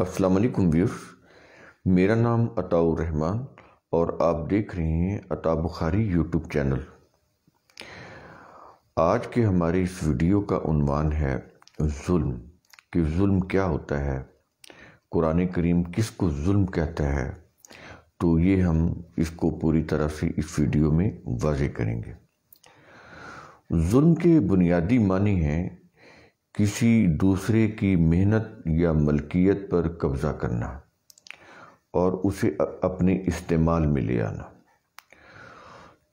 अस्सलाम वालेकुम व्यूर्स मेरा नाम अताउर रहमान और आप देख रहे हैं अता बुखारी यूट्यूब चैनल आज के हमारे इस वीडियो का उनवान है जुल्म कि जुल्म क्या होता है कुरान करीम किस को जुल्म कहता है तो ये हम इसको पूरी तरह से इस वीडियो में वाजे करेंगे जुल्म के बुनियादी मानी हैं किसी दूसरे की मेहनत या मलकियत पर कब्ज़ा करना और उसे अपने इस्तेमाल में ले आना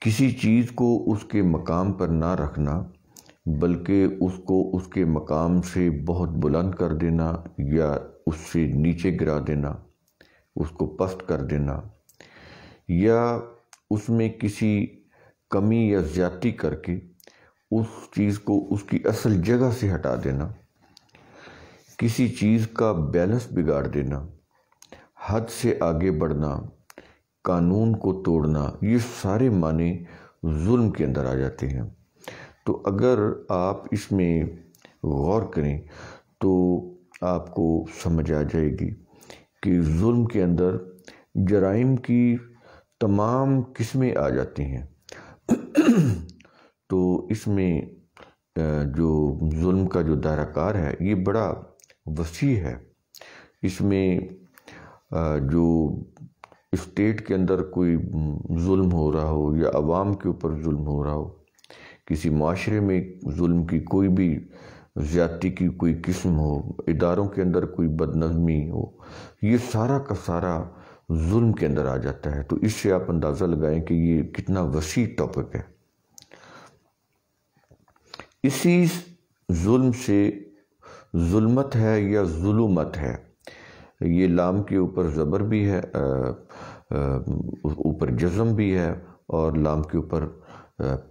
किसी चीज़ को उसके मकाम पर ना रखना बल्कि उसको उसके मकाम से बहुत बुलंद कर देना या उससे नीचे गिरा देना उसको पस्त कर देना या उसमें किसी कमी या ज़्यादती करके उस चीज़ को उसकी असल जगह से हटा देना किसी चीज़ का बैलेंस बिगाड़ देना हद से आगे बढ़ना कानून को तोड़ना ये सारे माने जुल्म के अंदर आ जाते हैं तो अगर आप इसमें गौर करें तो आपको समझ आ जाएगी कि जुल्म के अंदर जराइम की तमाम किस्में आ जाती हैं तो इसमें जो जुल्म का जो दायराकार है ये बड़ा वसी है इसमें जो स्टेट के अंदर कोई जुल्म हो रहा हो या आवाम के ऊपर जुल्म हो रहा हो किसी माशरे में जुल्म की कोई भी ज़्यादती की कोई किस्म हो इदारों के अंदर कोई बदनज़मी हो ये सारा का सारा जुल्म के अंदर आ जाता है तो इससे आप अंदाज़ा लगाएं कि ये कितना वसी टॉपिक है इसी जुल्म से जुल्मत है या जुलूमत है ये लाम के ऊपर ज़बर भी है ऊपर जज़म भी है और लाम के ऊपर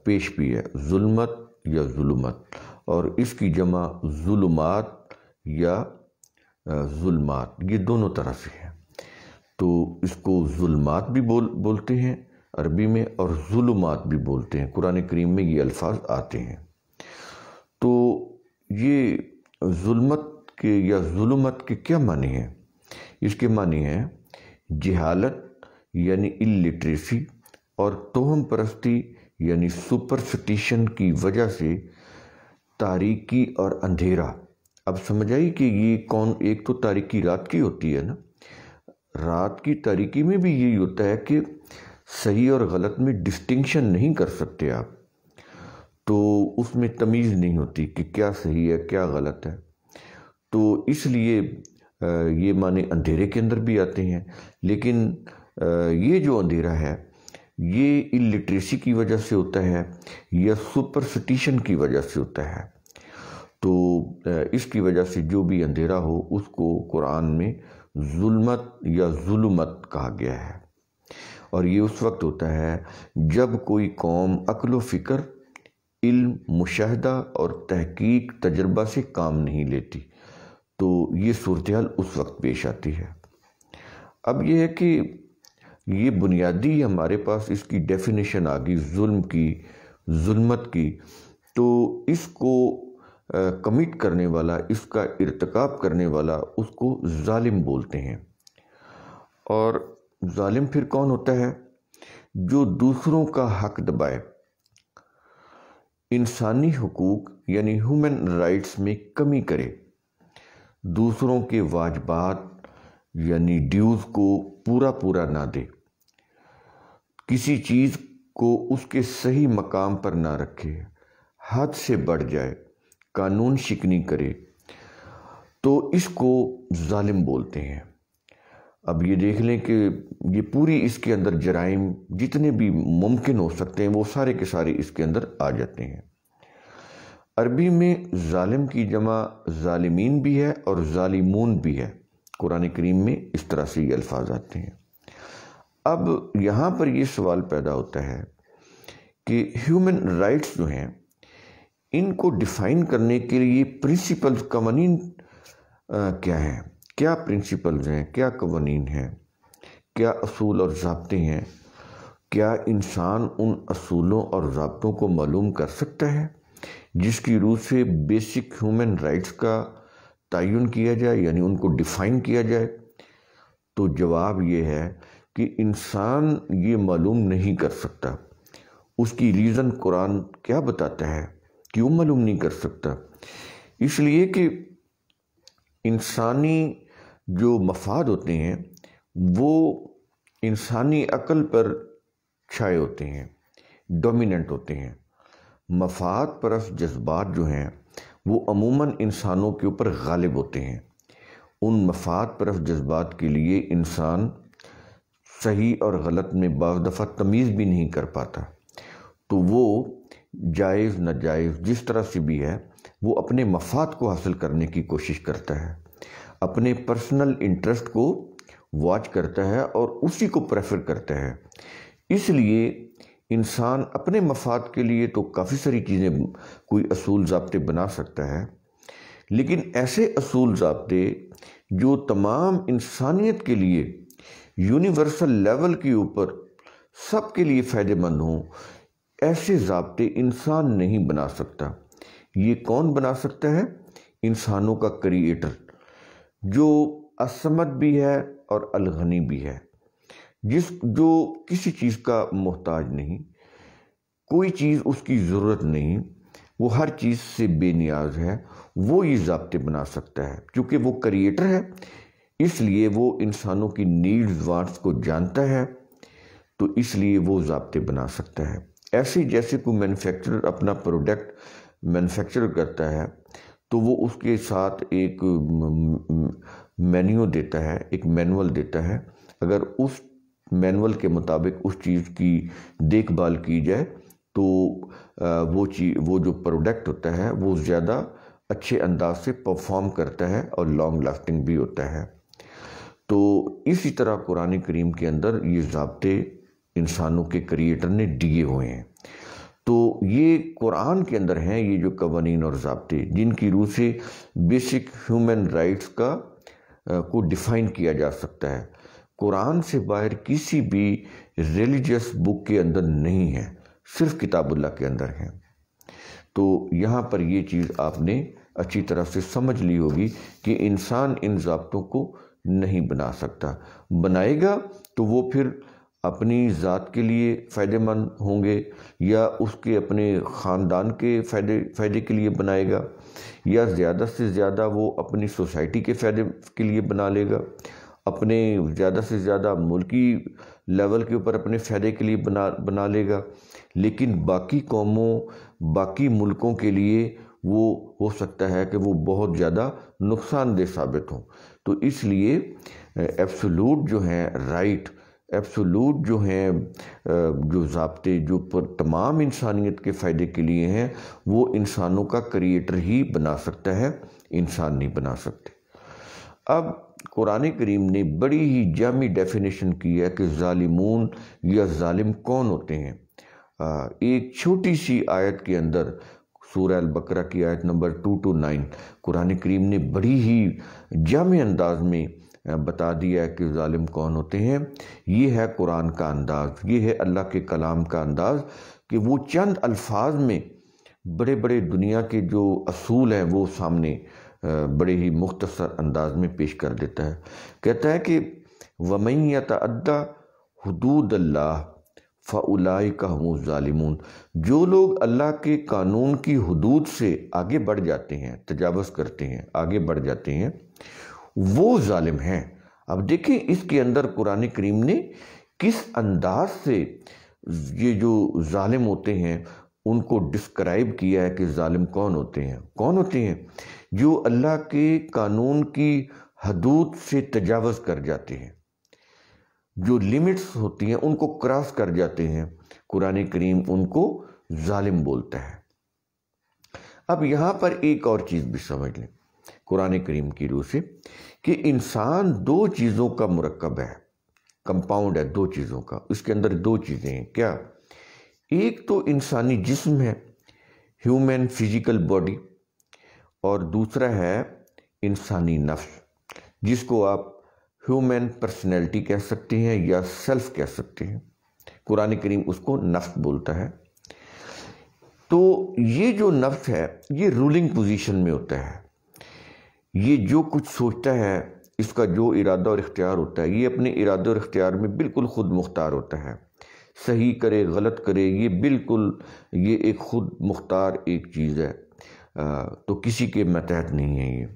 पेश भी है जुल्मत या जुलूमत और इसकी जमा जुलूमात या जुलमात ये दोनों तरह से है तो इसको जुलमात भी बोल बोलते हैं अरबी में और जुलूमात भी बोलते हैं कुरान करीम में ये अल्फाज आते हैं तो ये जुल्मत के या जुल्मत के क्या मानी है इसके मानी है जहालत यानी इलिटरेसी और तोहम परस्ती यानी सुपरस्टिशन की वजह से तारीकी और अंधेरा अब समझ आई कि ये कौन एक तो तारीकी रात की होती है ना रात की तारीकी में भी यही होता है कि सही और गलत में डिस्टिंक्शन नहीं कर सकते आप तो उसमें तमीज़ नहीं होती कि क्या सही है क्या गलत है तो इसलिए ये माने अंधेरे के अंदर भी आते हैं लेकिन ये जो अंधेरा है ये इलिट्रेसी की वजह से होता है या सुपरस्टिशन की वजह से होता है तो इसकी वजह से जो भी अंधेरा हो उसको कुरान में जुल्मत या जुलमत कहा गया है और ये उस वक्त होता है जब कोई कौम अकल व फ़िक्र इल्म मुशाहदा और तहकीक तजर्बा से काम नहीं लेती तो ये सूरत हाल उस वक्त पेश आती है अब यह है कि ये बुनियादी हमारे पास इसकी डेफिनेशन आ गई जुल्म की जुल्मत की तो इसको कमिट करने वाला इसका इरतकब करने वाला उसको ालिम बोलते हैं और ालिम फिर कौन होता है जो दूसरों का हक दबाए इंसानी हकूक़ यानी ह्यूमन राइट्स में कमी करे दूसरों के वाजबात यानी ड्यूज़ को पूरा पूरा ना दे किसी चीज़ को उसके सही मकाम पर ना रखे हाथ से बढ़ जाए कानून शिकनी करे तो इसको ालिम बोलते हैं अब ये देख लें कि ये पूरी इसके अंदर जराइम जितने भी मुमकिन हो सकते हैं वो सारे के सारे इसके अंदर आ जाते हैं अरबी में ालिम की जमा ालिमीन भी है और ालिमून भी है कुरान करीम में इस तरह से ये अल्फाज आते हैं अब यहाँ पर ये सवाल पैदा होता है कि ह्यूमन राइट्स जो हैं इनको डिफ़ाइन करने के लिए प्रिंसिपल कवानीन क्या हैं क्या प्रिंसिपल्स हैं क्या कवानीन हैं क्या असूल और जबते हैं क्या इंसान उन असूलों और जबतों को मालूम कर सकता है जिसकी रूह से बेसिक ह्यूमन राइट्स का तयन किया जाए यानी उनको डिफ़ाइन किया जाए तो जवाब ये है कि इंसान ये मालूम नहीं कर सकता उसकी रीज़न कुरान क्या बताता है क्यों मालूम नहीं कर सकता इसलिए कि इंसानी जो मफाद होते हैं वो इंसानी अकल पर छाए होते हैं डोमिनेंट होते हैं मफाद परस जज्बात जो हैं वो अमूमन इंसानों के ऊपर गालिब होते हैं उन मफाद परस जज्बात के लिए इंसान सही और गलत में बज दफ़ा तमीज़ भी नहीं कर पाता तो वो जायज़ नाजायज़ जिस तरह से भी है वो अपने मफाद को हासिल करने की कोशिश करता है अपने पर्सनल इंटरेस्ट को वॉच करता है और उसी को प्रेफर करता है इसलिए इंसान अपने मफाद के लिए तो काफ़ी सारी चीज़ें कोई असूल ज़बते बना सकता है लेकिन ऐसे असूल ज़बते जो तमाम इंसानियत के लिए यूनिवर्सल लेवल के ऊपर सब के लिए फ़ायदेमंद हों ऐसे ज़बते इंसान नहीं बना सकता ये कौन बना सकता है इंसानों का क्रिएटर जो असमत भी है और अलगनी भी है जिस जो किसी चीज़ का मोहताज नहीं कोई चीज़ उसकी ज़रूरत नहीं वो हर चीज़ से बेनियाज है वो ये जबते बना सकता है क्योंकि वो क्रिएटर है इसलिए वो इंसानों की नीड्स वांट्स को जानता है तो इसलिए वो जबते बना सकता है ऐसे जैसे कोई मैन्युफैक्चरर अपना प्रोडक्ट मैन्युफैक्चर करता है तो वो उसके साथ एक मेन्यू देता है एक मैनुअल देता है अगर उस मैनुअल के मुताबिक उस चीज़ की देखभाल की जाए तो वो चीज वो जो प्रोडक्ट होता है वो ज़्यादा अच्छे अंदाज से परफॉर्म करता है और लॉन्ग लास्टिंग भी होता है तो इसी तरह कुरान करीम के अंदर ये जबते इंसानों के क्रिएटर ने दिए हुए हैं तो ये कुरान के अंदर हैं ये जो कवानीन और जबते जिनकी रूह से बेसिक ह्यूमन राइट्स का को डिफ़ाइन किया जा सकता है कुरान से बाहर किसी भी रिलीजियस बुक के अंदर नहीं है सिर्फ किताबुल्ला के अंदर है तो यहाँ पर ये चीज़ आपने अच्छी तरह से समझ ली होगी कि इंसान इन जबतों को नहीं बना सकता बनाएगा तो वो फिर अपनी ज़ात के लिए फ़ायदेमंद होंगे या उसके अपने ख़ानदान के फ़ायदे फ़ायदे के लिए बनाएगा या ज़्यादा से ज़्यादा वो अपनी सोसाइटी के फ़ायदे के लिए बना लेगा अपने ज़्यादा से ज़्यादा मुल्की लेवल के ऊपर अपने फ़ायदे के लिए बना बना लेगा लेकिन बाकी कौमों बाकी मुल्कों के लिए वो हो सकता है कि वो बहुत ज़्यादा नुकसानदेह साबित हों तो इसलिए एब्सोलूट जो है राइट एब्सोलूट जो हैं जो जबते जो पर तमाम इंसानियत के फ़ायदे के लिए हैं वो इंसानों का क्रिएटर ही बना सकता है इंसान नहीं बना सकते अब कुरान करीम ने बड़ी ही जामी डेफिनेशन की है कि ालिमून या ालिम कौन होते हैं एक छोटी सी आयत के अंदर सूर्य बकरा की आयत नंबर टू टू नाइन कुरान करीम ने बड़ी ही जाम अंदाज में बता दिया है कि ालिम कौन होते हैं ये है कुरान का अंदाज़ ये है अल्लाह के कलाम का अंदाज़ कि वो चंद अल्फाज में बड़े बड़े दुनिया के जो असूल हैं वो सामने बड़े ही मुख्तसर अंदाज में पेश कर देता है कहता है कि वमैन अद्दा हदूद अल्लाह फ़लाई का हमजालिमून जो लोग अल्लाह के कानून की हदूद से आगे बढ़ जाते हैं तजावज़ करते हैं आगे बढ़ जाते हैं वो ालिम हैं अब देखें इसके अंदर कुरान करीम ने किस अंदाज से ये जो ालिम होते हैं उनको डिस्क्राइब किया है कि ालिम कौन होते हैं कौन होते हैं जो अल्लाह के कानून की हदूद से तजावज़ कर जाते हैं जो लिमिट्स होती हैं उनको क्रॉस कर जाते हैं कुरान करीम उनको ालिम बोलता है अब यहाँ पर एक और चीज़ भी समझ लें कुरान करीम की रूह से कि इंसान दो चीज़ों का मरकब है कंपाउंड है दो चीज़ों का उसके अंदर दो चीज़ें हैं क्या एक तो इंसानी जिस्म है ह्यूमन फिजिकल बॉडी और दूसरा है इंसानी नफ्स जिसको आप ह्यूमन पर्सनैलिटी कह सकते हैं या सेल्फ कह सकते हैं कुरान करीम उसको नफ्स बोलता है तो ये जो नफ्स है ये रूलिंग पोजीशन में होता है ये जो कुछ सोचता है इसका जो इरादा और इख्तियार होता है ये अपने इरादे और इख्तियार में बिल्कुल ख़ुद मुख्तार होता है सही करे गलत करे ये बिल्कुल ये एक ख़ुद मुख्तार एक चीज़ है आ, तो किसी के मतहत नहीं है ये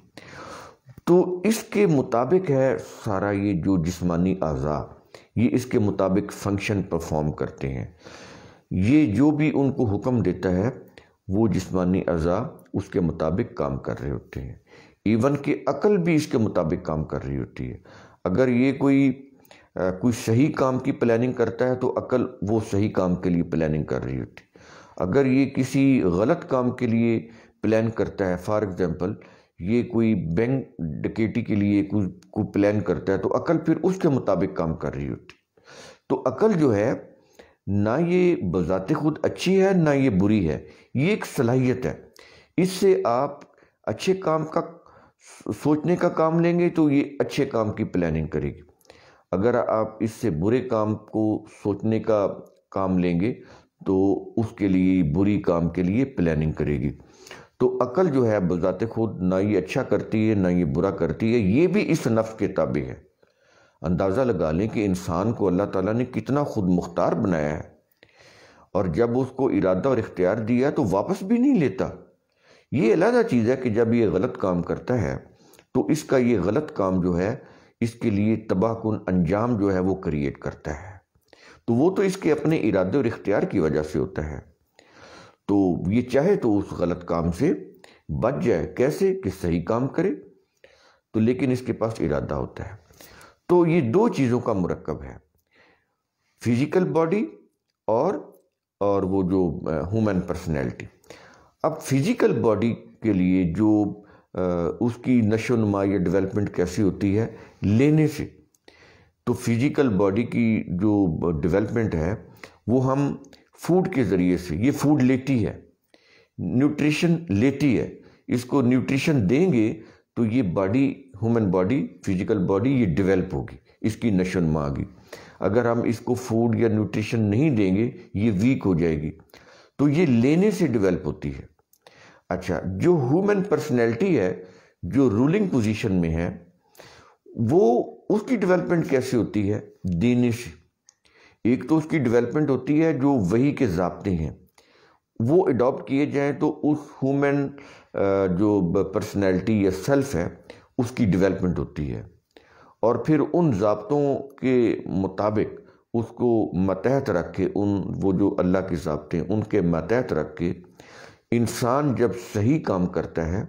तो इसके मुताबिक है सारा ये जो जिस्मानी अज़ा ये इसके मुताबिक फंक्शन परफॉर्म करते हैं ये जो भी उनको हुक्म देता है वो जिस्मानी अज़ा उसके मुताबिक काम कर रहे होते हैं इवन कि अकल भी इसके मुताबिक काम कर रही होती है अगर ये कोई आ, कोई सही काम की प्लानिंग करता है तो अकल वो सही काम के लिए प्लानिंग कर रही होती है अगर ये किसी गलत काम के लिए प्लान करता है फॉर एग्ज़ाम्पल ये कोई बैंक डकेटी के लिए कुछ को प्लान करता है तो अकल फिर उसके मुताबिक काम कर रही होती तो अकल जो है ना ये बजात खुद अच्छी है ना ये बुरी है ये एक सलाहियत है इससे आप अच्छे काम का सोचने का काम लेंगे तो ये अच्छे काम की प्लानिंग करेगी अगर आप इससे बुरे काम को सोचने का काम लेंगे तो उसके लिए बुरी काम के लिए प्लानिंग करेगी तो अकल जो है बजात खुद ना ये अच्छा करती है ना ये बुरा करती है ये भी इस नफ्स के ताबे है अंदाज़ा लगा लें कि इंसान को अल्लाह ताला ने कितना खुद मुख्तार बनाया है और जब उसको इरादा और इख्तियार दिया तो वापस भी नहीं लेता ये अलहदा चीज़ है कि जब ये गलत काम करता है तो इसका ये गलत काम जो है इसके लिए तबाहकुन अंजाम जो है वो क्रिएट करता है तो वो तो इसके अपने इरादे और इख्तियार की वजह से होता है तो ये चाहे तो उस गलत काम से बच जाए कैसे कि सही काम करे तो लेकिन इसके पास इरादा होता है तो ये दो चीज़ों का मरकब है फिज़िकल बॉडी और और वो जो ह्यूमन पर्सनैलिटी अब फिज़िकल बॉडी के लिए जो आ, उसकी नशो नुमा या डेवलपमेंट कैसी होती है लेने से तो फिज़िकल बॉडी की जो डेवलपमेंट है वो हम फूड के ज़रिए से ये फूड लेती है न्यूट्रिशन लेती है इसको न्यूट्रिशन देंगे तो ये body human body physical body ये डेवलप होगी इसकी नशो नुमा आगी अगर हम इसको फूड या न्यूट्रिशन नहीं देंगे ये वीक हो जाएगी तो ये लेने से डेवलप होती है अच्छा जो ह्यूमन पर्सनैलिटी है जो रूलिंग पोजीशन में है वो उसकी डेवलपमेंट कैसे होती है देने से एक तो उसकी डेवलपमेंट होती है जो वही के जबते हैं वो अडॉप्ट किए जाएं तो उस ह्यूमन जो पर्सनैलिटी या सेल्फ है उसकी डेवलपमेंट होती है और फिर उन जबतों के मुताबिक उसको मतहत रख के उन वो जो अल्लाह के जबते हैं उनके मतहत रख के इंसान जब सही काम करता है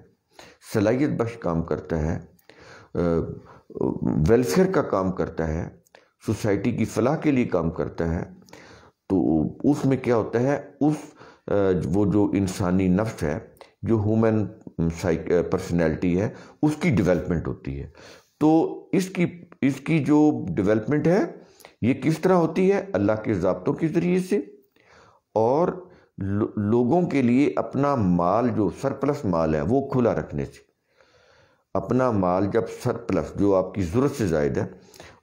सलाहियत बख्श काम करता है वेलफेयर का काम करता है सोसाइटी की फलाह के लिए काम करता है तो उसमें क्या होता है उस वो जो इंसानी नफ्स है जो ह्यूमन साइक पर्सनैलिटी है उसकी डेवलपमेंट होती है तो इसकी इसकी जो डेवलपमेंट है ये किस तरह होती है अल्लाह के जबतों के ज़रिए से और लो, लोगों के लिए अपना माल जो सरप्लस माल है वो खुला रखने से अपना माल जब सरप्लस जो आपकी ज़रूरत से जायद है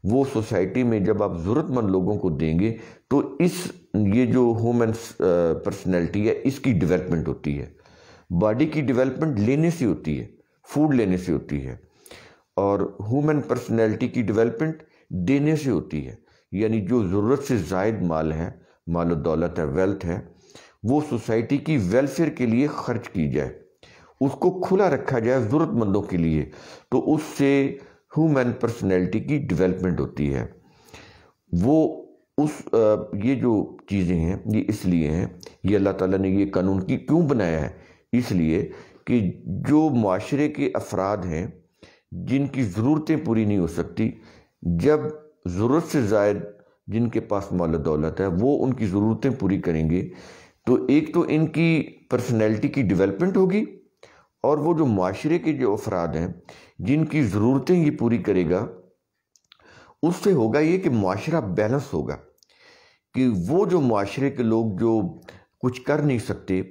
वो सोसाइटी में जब आप ज़रूरतमंद लोगों को देंगे तो इस ये जो ह्यूमन पर्सनैलिटी है इसकी डेवलपमेंट होती है बॉडी की डेवलपमेंट लेने से होती है फूड लेने से होती है और ह्यूमन पर्सनैलिटी की डेवलपमेंट देने से होती है यानी जो ज़रूरत से जायद माल है माल दौलत है वेल्थ है वो सोसाइटी की वेलफेयर के लिए खर्च की जाए उसको खुला रखा जाए ज़रूरतमंदों के लिए तो उससे ह्यूमन पर्सनैलिटी की डेवलपमेंट होती है वो उस ये जो चीज़ें हैं ये इसलिए हैं ये अल्लाह ताला ने ये कानून की क्यों बनाया है इसलिए कि जो माशरे के अफराद हैं जिनकी ज़रूरतें पूरी नहीं हो सकती जब ज़रूरत से जायद जिनके पास माल दौलत है वो उनकी ज़रूरतें पूरी करेंगे तो एक तो इनकी पर्सनैलिटी की डिवेलपमेंट होगी और वो जो माशरे के जो अफराद हैं जिनकी ज़रूरतें ये पूरी करेगा उससे होगा ये कि माशरा बैलेंस होगा कि वो जो माशरे के लोग जो कुछ कर नहीं सकते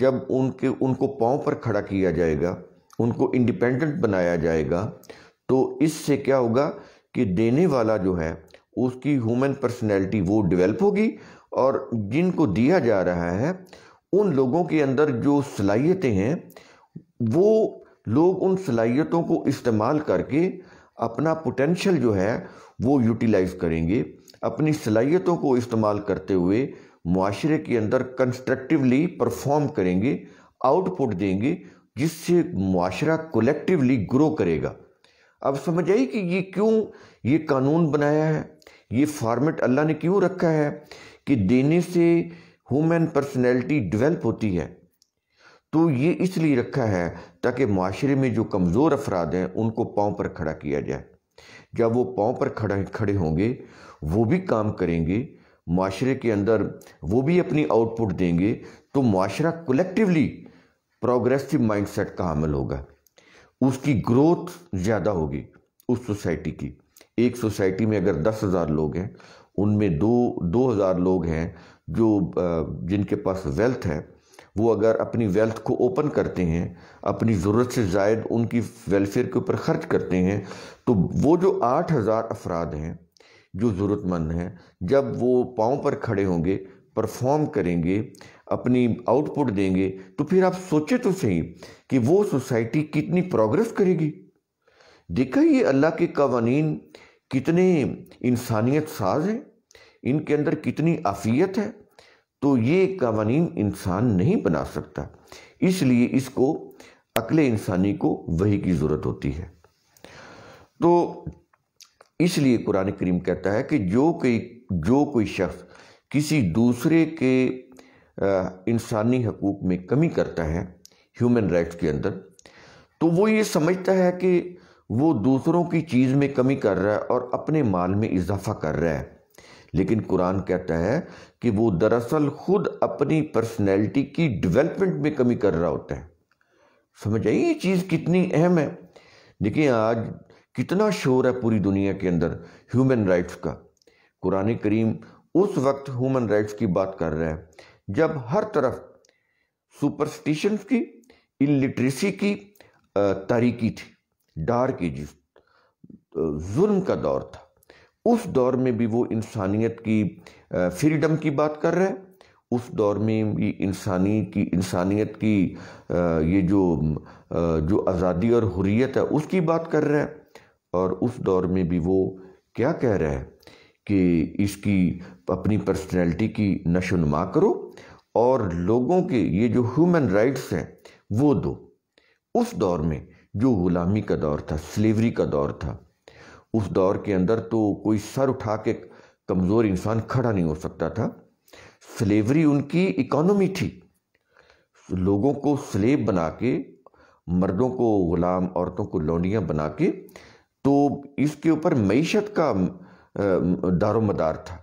जब उनके उनको पाँव पर खड़ा किया जाएगा उनको इंडिपेंडेंट बनाया जाएगा तो इससे क्या होगा कि देने वाला जो है उसकी ह्यूमन पर्सनैलिटी वो डेवलप होगी और जिनको दिया जा रहा है उन लोगों के अंदर जो सलाहियतें हैं वो लोग उन सलाहियतों को इस्तेमाल करके अपना पोटेंशल जो है वो यूटिलाइज़ करेंगे अपनी सलाहियतों को इस्तेमाल करते हुए माशरे के अंदर कंस्ट्रक्टिवली परफॉर्म करेंगे आउटपुट देंगे जिससे माशरा कलेक्टिवली ग्रो करेगा अब समझ आई कि ये क्यों ये कानून बनाया है ये फॉर्मेट अल्लाह ने क्यों रखा है कि देने से ह्यूमन पर्सनैलिटी डेवलप होती है तो ये इसलिए रखा है ताकि माशरे में जो कमज़ोर अफराद हैं उनको पाँव पर खड़ा किया जाए जब वो पाँव पर खड़ा खड़े होंगे वो भी काम करेंगे माशरे के अंदर वो भी अपनी आउटपुट देंगे तो माशरा कलेक्टिवली प्रोग्रेसिव माइंडसेट का हमल होगा उसकी ग्रोथ ज़्यादा होगी उस सोसाइटी की एक सोसाइटी में अगर दस हज़ार लोग हैं उनमें दो दो हज़ार लोग हैं जो जिनके पास वेल्थ है वो अगर अपनी वेल्थ को ओपन करते हैं अपनी ज़रूरत से जायद उनकी वेलफेयर के ऊपर ख़र्च करते हैं तो वो जो आठ हज़ार अफराद हैं जो ज़रूरतमंद हैं जब वो पाँव पर खड़े होंगे परफॉर्म करेंगे अपनी आउटपुट देंगे तो फिर आप सोचे तो सही कि वो सोसाइटी कितनी प्रोग्रेस करेगी देखा ये अल्लाह के कवानी कितने इंसानियत साज हैं इनके अंदर कितनी आफियत है तो ये कवानी इंसान नहीं बना सकता इसलिए इसको अकल इंसानी को वही की ज़रूरत होती है तो इसलिए कुरान करीम कहता है कि जो कोई जो कोई शख्स किसी दूसरे के इंसानी हकूक़ में कमी करता है ह्यूमन राइट्स के अंदर तो वो ये समझता है कि वो दूसरों की चीज़ में कमी कर रहा है और अपने माल में इजाफा कर रहा है लेकिन कुरान कहता है कि वो दरअसल खुद अपनी पर्सनैलिटी की डेवलपमेंट में कमी कर रहा होता है समझ आई ये चीज़ कितनी अहम है देखिए आज कितना शोर है पूरी दुनिया के अंदर ह्यूमन राइट्स का कुरान करीम उस वक्त ह्यूमन राइट्स की बात कर रहा है जब हर तरफ सुपरस्टिशन की इलिटरेसी की तारीकी थी डार की जिस जुल्म का दौर था उस दौर में भी वो इंसानियत की फ्रीडम की बात कर रहे हैं उस दौर में भी इंसानी की इंसानियत की ये जो जो आज़ादी और हुरियत है उसकी बात कर रहे हैं और उस दौर में भी वो क्या कह रहे हैं कि इसकी अपनी पर्सनैलिटी की नशोनुमा करो और लोगों के ये जो ह्यूमन राइट्स हैं वो दो उस दौर में जो ग़ुलामी का दौर था स्लेवरी का दौर था उस दौर के अंदर तो कोई सर उठा के कमज़ोर इंसान खड़ा नहीं हो सकता था स्लेवरी उनकी इकोनॉमी थी लोगों को स्लेब बना के मर्दों को ग़ुलाम औरतों को लौंडियाँ बना के तो इसके ऊपर मीशत का दारोमदार था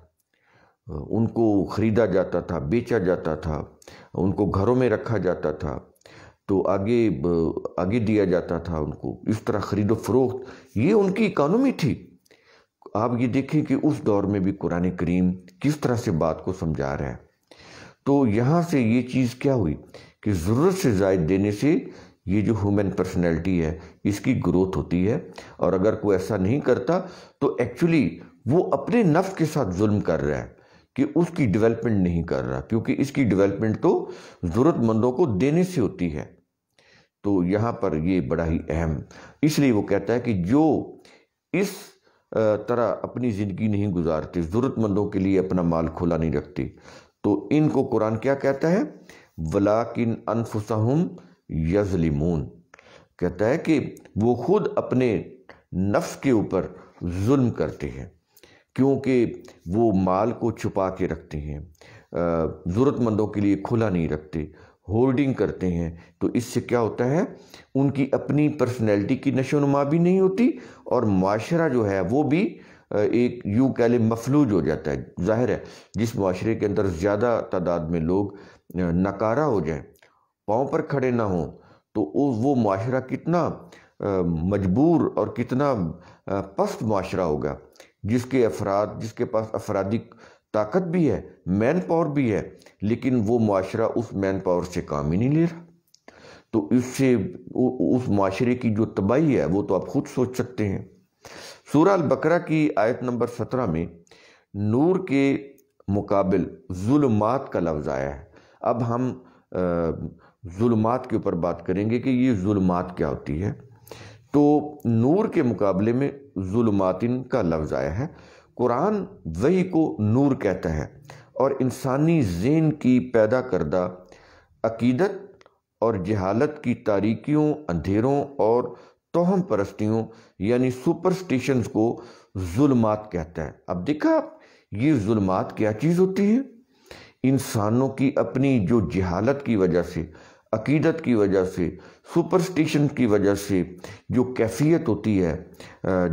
उनको ख़रीदा जाता था बेचा जाता था उनको घरों में रखा जाता था तो आगे आगे दिया जाता था उनको इस तरह ख़रीदो फरोख्त ये उनकी इकानमी थी आप ये देखें कि उस दौर में भी कुरान करीम किस तरह से बात को समझा रहा है तो यहाँ से ये चीज़ क्या हुई कि ज़रूरत से जायद देने से ये जो ह्यूमन पर्सनैलिटी है इसकी ग्रोथ होती है और अगर कोई ऐसा नहीं करता तो एक्चुअली वो अपने नफ्स के साथ जुल्म कर रहा है कि उसकी डेवलपमेंट नहीं कर रहा क्योंकि इसकी डेवलपमेंट तो ज़रूरतमंदों को देने से होती है तो यहाँ पर ये बड़ा ही अहम इसलिए वो कहता है कि जो इस तरह अपनी ज़िंदगी नहीं गुजारती ज़रूरतमंदों के लिए अपना माल खुला नहीं रखती तो इनको कुरान क्या कहता है वलाकिन अनफुसहम यजलिमून कहता है कि वो खुद अपने नफ्स के ऊपर जुल्म करते हैं क्योंकि वो माल को छुपा के रखते हैं ज़रूरतमंदों के लिए खुला नहीं रखते होल्डिंग करते हैं तो इससे क्या होता है उनकी अपनी पर्सनैलिटी की नशोनुमा भी नहीं होती और माशरा जो है वो भी एक यू कह लें मफलूज हो जाता है जाहिर है जिस माशरे के अंदर ज़्यादा तादाद में लोग नकारा हो जाए पाँव पर खड़े ना हों तो वो माशरा कितना मजबूर और कितना पस्त माशरा होगा जिसके अफराद जिसके पास अफराधी ताकत भी है मैन पावर भी है लेकिन वो माशरा उस मैन पावर से काम ही नहीं ले रहा तो इससे उस माशरे की जो तबाही है वो तो आप खुद सोच सकते हैं सूरह अल बकरा की आयत नंबर सत्रह में नूर के मुकाबल जुल्मात का लफ्ज़ आया है अब हम जुल्मात के ऊपर बात करेंगे कि ये जुल्मात क्या होती है तो नूर के मुकाबले में जुलमातिन का लफ्ज़ आया है कुरान वही को नूर कहता है और इंसानी जेन की पैदा करदा अकीदत और जहालत की तारीकियों अंधेरों और तोहम परस्तियों यानी सुपरस्टिशंस को जुल्मात कहता है अब देखा आप ये जुल्मात क्या चीज़ होती है इंसानों की अपनी जो जहालत की वजह से अकीदत की वजह से सुपरस्टिशन की वजह से जो कैफियत होती है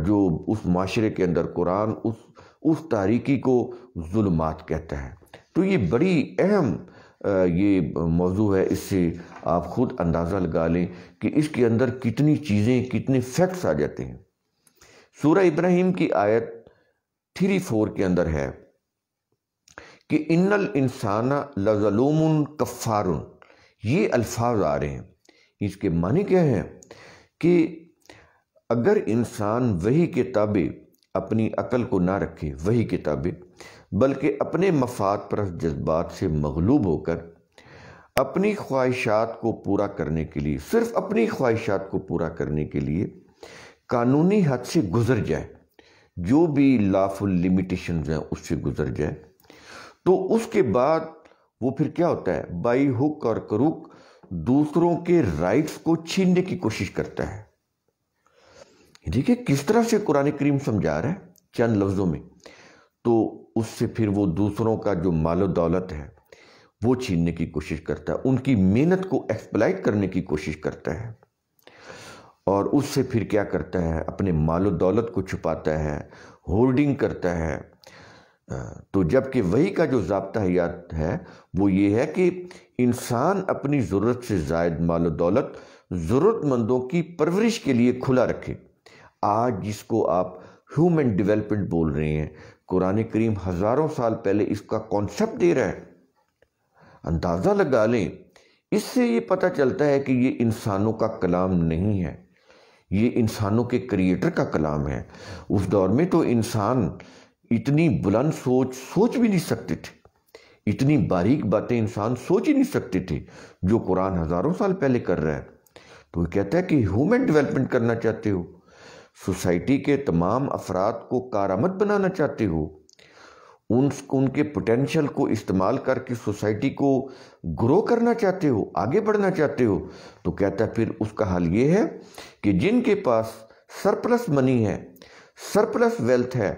जो उस माशरे के अंदर कुरान उस उस तारीकी को जुल्मात कहता है तो ये बड़ी अहम ये मौजू है इससे आप ख़ुद अंदाज़ा लगा लें कि इसके अंदर कितनी चीज़ें कितने फैक्ट्स आ जाते हैं सूर्य इब्राहिम की आयत थ्री फोर के अंदर है कि इन्नल इंसाना लजलूम कफ़ारुन ये अल्फाज आ रहे हैं इसके माने क्या हैं कि अगर इंसान वही किताबें अपनी अकल को ना रखे वही किताबें बल्कि अपने मफाद पर जज्बात से मगलूब होकर अपनी ख्वाहिशात को पूरा करने के लिए सिर्फ अपनी ख्वाहिशात को पूरा करने के लिए कानूनी हद से गुजर जाए जो भी लाफुल लिमिटेशन हैं उससे गुजर जाए तो उसके बाद वो फिर क्या होता है बाई हुक और करुक दूसरों के राइट्स को छीनने की कोशिश करता है देखिए किस तरह से कुरान करीम समझा रहा है चंद लफ्ज़ों में तो उससे फिर वो दूसरों का जो मालो दौलत है वो छीनने की कोशिश करता है उनकी मेहनत को एक्सप्लाइट करने की कोशिश करता है और उससे फिर क्या करता है अपने मालो दौलत को छुपाता है होर्डिंग करता है हाँ, तो जबकि वही का जो जबता हयात है वो ये है कि इंसान अपनी ज़रूरत से जायद माल दौलत ज़रूरतमंदों की परवरिश के लिए खुला रखे आज जिसको आप ह्यूमन डेवलपमेंट बोल रहे हैं कुरान करीम हज़ारों साल पहले इसका कॉन्सेप्ट दे रहा है अंदाज़ा लगा लें इससे ये पता चलता है कि ये इंसानों का कलाम नहीं है ये इंसानों के क्रिएटर का कलाम है उस दौर में तो इंसान इतनी बुलंद सोच सोच भी नहीं सकते थे इतनी बारीक बातें इंसान सोच ही नहीं सकते थे जो कुरान हज़ारों साल पहले कर रहा है तो कहता है कि ह्यूमन डेवलपमेंट करना चाहते हो सोसाइटी के तमाम अफराद को कारामद बनाना चाहते हो उन उनके पोटेंशियल को इस्तेमाल करके सोसाइटी को ग्रो करना चाहते हो आगे बढ़ना चाहते हो तो कहता है फिर उसका हल ये है कि जिनके पास सरप्लस मनी है सरप्लस वेल्थ है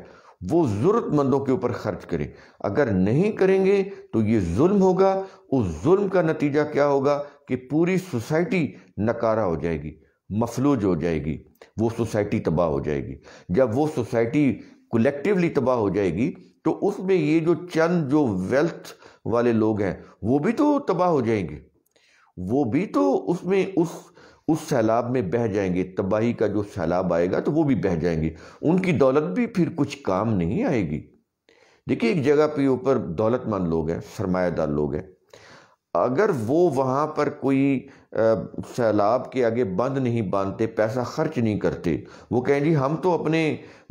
वो ज़रूरतमंदों के ऊपर खर्च करें अगर नहीं करेंगे तो ये जुल्म होगा उस जुल्म का नतीजा क्या होगा कि पूरी सोसाइटी नकारा हो जाएगी मफलूज हो जाएगी वो सोसाइटी तबाह हो जाएगी जब वो सोसाइटी कलेक्टिवली तबाह हो जाएगी तो उसमें ये जो चंद जो वेल्थ वाले लोग हैं वो भी तो तबाह हो जाएंगे वो भी तो उसमें उस उस सैलाब में बह जाएंगे तबाही का जो सैलाब आएगा तो वो भी बह जाएंगे उनकी दौलत भी फिर कुछ काम नहीं आएगी देखिए एक जगह पे ऊपर दौलतमंद लोग हैं सरमायादार लोग हैं अगर वो वहाँ पर कोई सैलाब के आगे बंद नहीं बांधते पैसा खर्च नहीं करते वो कहें जी हम तो अपने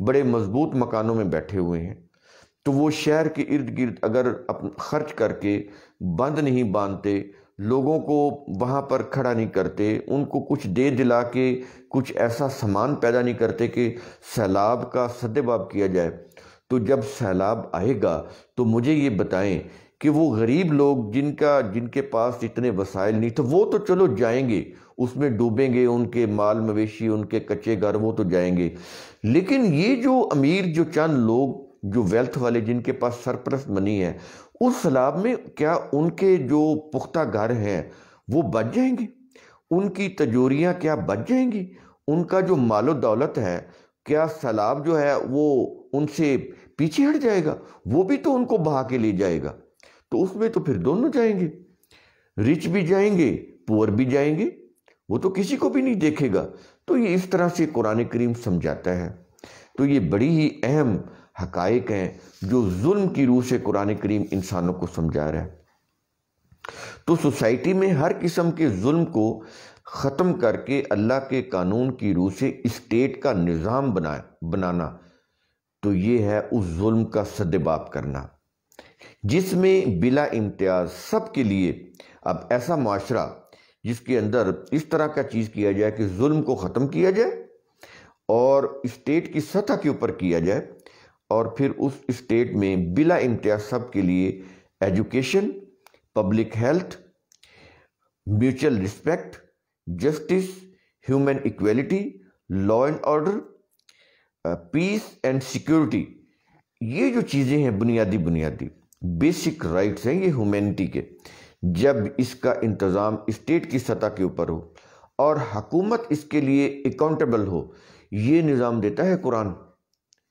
बड़े मजबूत मकानों में बैठे हुए हैं तो वो शहर के इर्द गिर्द अगर खर्च करके बंद नहीं बांधते लोगों को वहाँ पर खड़ा नहीं करते उनको कुछ दे दिला के कुछ ऐसा सामान पैदा नहीं करते कि सैलाब का सदबाब किया जाए तो जब सैलाब आएगा तो मुझे ये बताएं कि वो गरीब लोग जिनका जिनके पास इतने वसाइल नहीं थे तो वो तो चलो जाएंगे उसमें डूबेंगे उनके माल मवेशी उनके कच्चे घर वो तो जाएंगे लेकिन ये जो अमीर जो चंद लोग जो वेल्थ वाले जिनके पास सरप्रस्त मनी है उस सैलाब में क्या उनके जो पुख्ता घर हैं वो बच जाएंगे उनकी तजोरियाँ क्या बच जाएंगी उनका जो मालो दौलत है क्या सैलाब जो है वो उनसे पीछे हट जाएगा वो भी तो उनको बहा के ले जाएगा तो उसमें तो फिर दोनों जाएंगे रिच भी जाएंगे पुअर भी जाएंगे वो तो किसी को भी नहीं देखेगा तो ये इस तरह से कुरान करीम समझाता है तो ये बड़ी ही अहम हकाइक हैं जो जुल्म की रूह से कुरान करीम इंसानों को समझा रहा है तो सोसाइटी में हर किस्म के जुल्म को ख़त्म करके अल्लाह के कानून की रूह से इस्टेट का निज़ाम बनाए बनाना तो ये है उस जुल्म का सदबाप करना जिसमें बिला इम्तियाज सब के लिए अब ऐसा माशरा जिसके अंदर इस तरह का चीज़ किया जाए कि जुल्म को ख़त्म किया जाए और स्टेट की सतह के ऊपर किया जाए और फिर उस स्टेट में बिला इम्तिया सब के लिए education public health mutual respect justice human equality law and order peace and security ये जो चीज़ें हैं बुनियादी बुनियादी बेसिक राइट्स हैं ये ह्यूमैनिटी के जब इसका इंतज़ाम स्टेट की सतह के ऊपर हो और हकूमत इसके लिए अकाउंटेबल हो ये निज़ाम देता है कुरान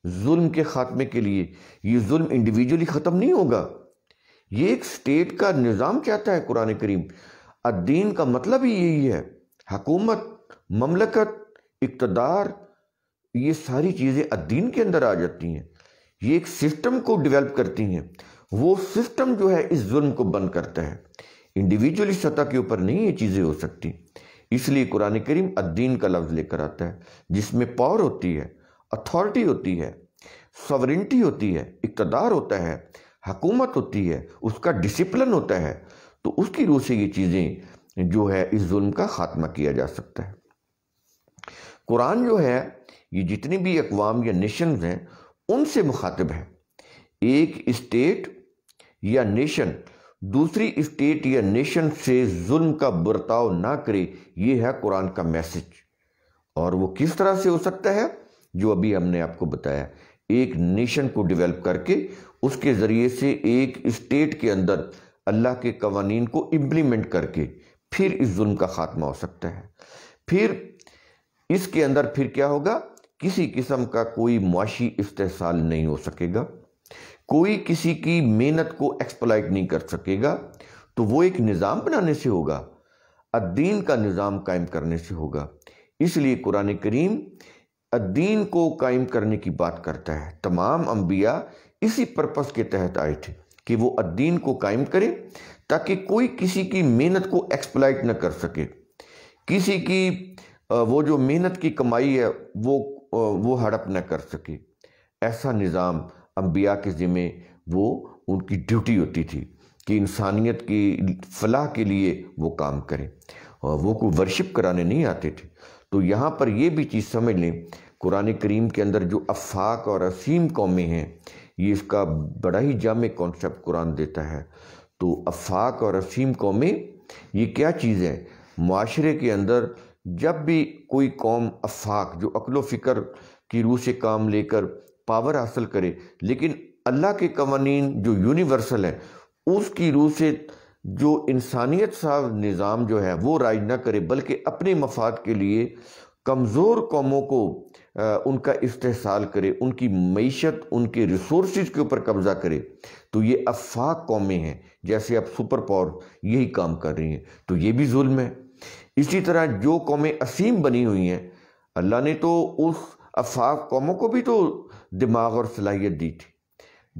जुल्म के खात्मे के लिए ये जुल्म इंडिविजुअली ख़त्म नहीं होगा ये एक स्टेट का निज़ाम चाहता है कुरान करीम अद्दीन का मतलब ही यही है हकूमत ममलकत इकतदार ये सारी चीज़ें अद्दीन के अंदर आ जाती हैं ये एक सिस्टम को डेवलप करती हैं वो सिस्टम जो है इस जुल्म को बंद करता है इंडिविजुअली सतह के ऊपर नहीं ये चीज़ें हो सकती इसलिए कुरान करीम अद्दीन का लफ्ज़ लेकर आता है जिसमें पावर होती है अथॉरिटी होती है सॉवरेंटी होती है इकतदार होता है हकूमत होती है उसका डिसिप्लिन होता है तो उसकी रूह से ये चीज़ें जो है इस जुल्म का खात्मा किया जा सकता है कुरान जो है ये जितनी भी अकवाम या नेशन हैं उनसे मुखातब है एक स्टेट या नेशन दूसरी स्टेट या नेशन से जुल्म का बर्ताव ना करे ये है कुरान का मैसेज और वो किस तरह से हो सकता है जो अभी हमने आपको बताया एक नेशन को डेवलप करके उसके ज़रिए से एक स्टेट के अंदर अल्लाह के कवानीन को इम्प्लीमेंट करके फिर इस जुल्म का ख़ात्मा हो सकता है फिर इसके अंदर फिर क्या होगा किसी किस्म का कोई मुआशी इस्तेसाल नहीं हो सकेगा कोई किसी की मेहनत को एक्सप्लाइट नहीं कर सकेगा तो वो एक निज़ाम बनाने से होगा अद्दीन का निज़ाम कायम करने से होगा इसलिए कुरान करीम दीन को कायम करने की बात करता है तमाम अम्बिया इसी पर्पस के तहत आए थे कि वो अद्दीन को कायम करें ताकि कोई किसी की मेहनत को एक्सप्लाइट न कर सके किसी की वो जो मेहनत की कमाई है वो वो हड़प न कर सके ऐसा निज़ाम अम्बिया के ज़िम्मे वो उनकी ड्यूटी होती थी कि इंसानियत की फलाह के लिए वो काम करें वो को वर्शिप कराने नहीं आते थे तो यहाँ पर यह भी चीज़ समझ लें कुरान करीम के अंदर जो अफाक और असीम कौमें हैं ये इसका बड़ा ही जाम कॉन्सेप्ट कुरान देता है तो अफाक और असीम कौमें ये क्या चीज़ है माशरे के अंदर जब भी कोई कौम अफाक जो अकलो फ़िक्र की रूह से काम लेकर पावर हासिल करे लेकिन अल्लाह के कवानीन जो यूनिवर्सल हैं उसकी रूह से जो इंसानियत साज निज़ाम जो है वो राज ना करे बल्कि अपने मफाद के लिए कमज़ोर कौमों को आ, उनका इस्तेसाल करे उनकी मीशत उनके रिसोर्स के ऊपर कब्ज़ा करे तो ये अफाक कौमें हैं जैसे अब सुपर पावर यही काम कर रही हैं तो ये भी जुल्म है इसी तरह जो कौमें असीम बनी हुई हैं अल्लाह ने तो उस अफाक कौमों को भी तो दिमाग और सलाहियत दी थी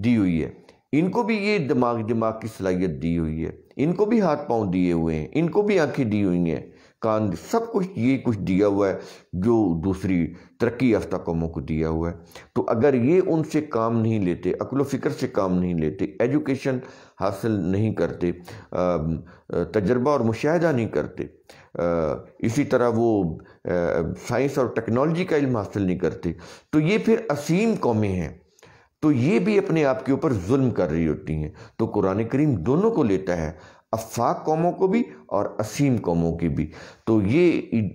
दी हुई है इनको भी ये दिमाग दिमाग की सलाहियत दी हुई है इनको भी हाथ पांव दिए हुए हैं इनको भी आंखें दी हुई हैं कान सब कुछ ये कुछ दिया हुआ है जो दूसरी तरक्की याफ्ता कौमों को दिया हुआ है तो अगर ये उनसे काम नहीं लेते अकल फ़िक्र से काम नहीं लेते एजुकेशन हासिल नहीं करते तजर्बा और मुशाहिदा नहीं करते इसी तरह वो साइंस और टेक्नोलॉजी का इल्म हासिल नहीं करते तो ये फिर असीम कौमें हैं तो ये भी अपने आप के ऊपर जुल्म कर रही होती हैं तो कुरान करीम दोनों को लेता है अफाक कौमों को भी और असीम कौमों की भी तो ये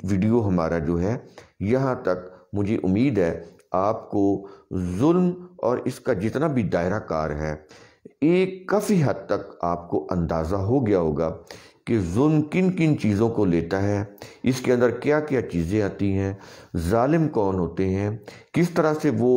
वीडियो हमारा जो है यहाँ तक मुझे उम्मीद है आपको जुल्म और इसका जितना भी दायरा कार है एक काफ़ी हद तक आपको अंदाज़ा हो गया होगा कि जुल्म किन किन चीज़ों को लेता है इसके अंदर क्या क्या चीज़ें आती हैं ालिम कौन होते हैं किस तरह से वो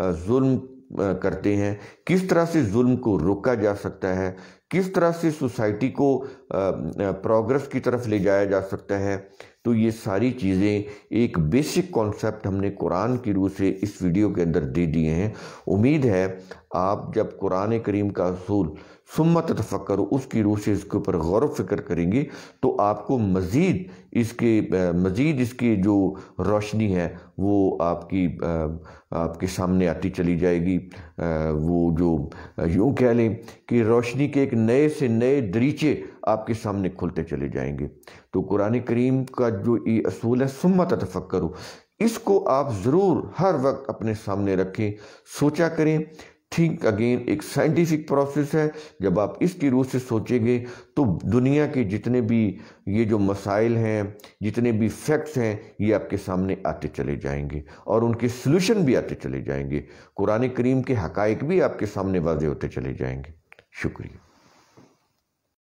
जुल्म करते हैं किस तरह से जुल्म को रोका जा सकता है किस तरह से सोसाइटी को प्रोग्रेस की तरफ ले जाया जा सकता है तो ये सारी चीज़ें एक बेसिक कॉन्सेप्ट हमने कुरान की रूह से इस वीडियो के अंदर दे दिए हैं उम्मीद है आप जब कुरान करीम का असूल सुम्मत करो उसकी रूह से इसके ऊपर गौर फिक्र करेंगे तो आपको मज़ीद इसके मज़ीद इसकी जो रोशनी है वो आपकी आपके सामने आती चली जाएगी वो जो यूँ कह लें कि रोशनी के एक नए से नए दरीचे आपके सामने खुलते चले जाएंगे तो कुरान करीम का जो ये असूल है सुम्मत करो इसको आप ज़रूर हर वक्त अपने सामने रखें सोचा करें थिंक अगेन एक साइंटिफिक प्रोसेस है जब आप इसकी रूह से सोचेंगे तो दुनिया के जितने भी ये जो मसाइल हैं जितने भी फैक्ट्स हैं ये आपके सामने आते चले जाएंगे और उनके सोल्यूशन भी आते चले जाएंगे कुरान करीम के हकाइक भी आपके सामने वाजे होते चले जाएंगे शुक्रिया